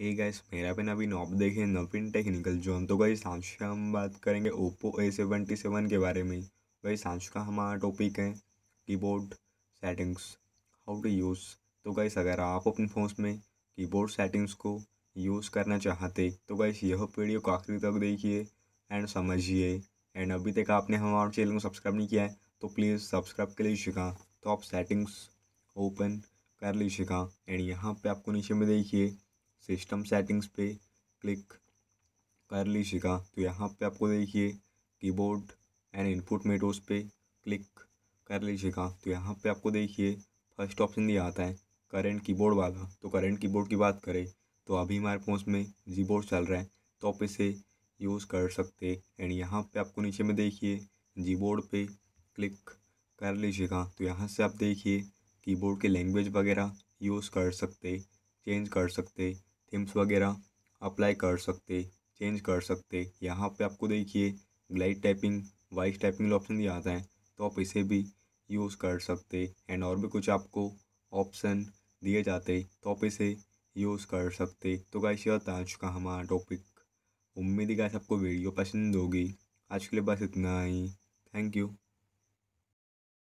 hey guys मेरा पे नवीन op देखें नवीन टेक्निकल जोन तो गई सांस का हम बात करेंगे ओप्पो ए सेवेंटी सेवन के बारे में गई सांस का हमारा टॉपिक है keyboard settings how to use तो गाइस अगर आप अपने फ़ोन में कीबोर्ड सेटिंग्स को यूज़ करना चाहते तो गाइस यह वीडियो को आखिरी तक देखिए एंड समझिए एंड अभी तक आपने हमारे चैनल को सब्सक्राइब नहीं किया है तो प्लीज़ सब्सक्राइब कर लीजिएगा तो आप सेटिंग्स ओपन कर लीजिएगा एंड यहाँ पे आपको नीचे में देखिए सिस्टम सेटिंग्स पे क्लिक कर लीजिएगा तो यहाँ पे आपको देखिए कीबोर्ड एंड इनपुट मेटोज पे क्लिक कर लीजिएगा तो यहाँ पे आपको देखिए फर्स्ट ऑप्शन दिया आता है करेंट कीबोर्ड वाला तो करेंट कीबोर्ड की बात करें तो अभी हमारे फोन में जी बोर्ड चल रहा है तो आप इसे यूज़ कर सकते एंड यहाँ पे आपको नीचे में देखिए जी बोर्ड पर क्लिक कर लीजिएगा तो यहाँ से आप देखिए कीबोर्ड के लैंग्वेज वगैरह यूज़ कर सकते चेंज कर सकते थीम्स वगैरह अप्लाई कर सकते चेंज कर सकते यहाँ पे आपको देखिए glide typing voice typing option दिया आता है तो आप इसे भी यूज़ कर सकते एंड और भी कुछ आपको ऑप्शन दिए जाते तो आप इसे यूज़ कर सकते तो गाइस यह था आज का हमारा टॉपिक उम्मीद है गाइस आपको वीडियो पसंद होगी आज के लिए बस इतना ही थैंक यू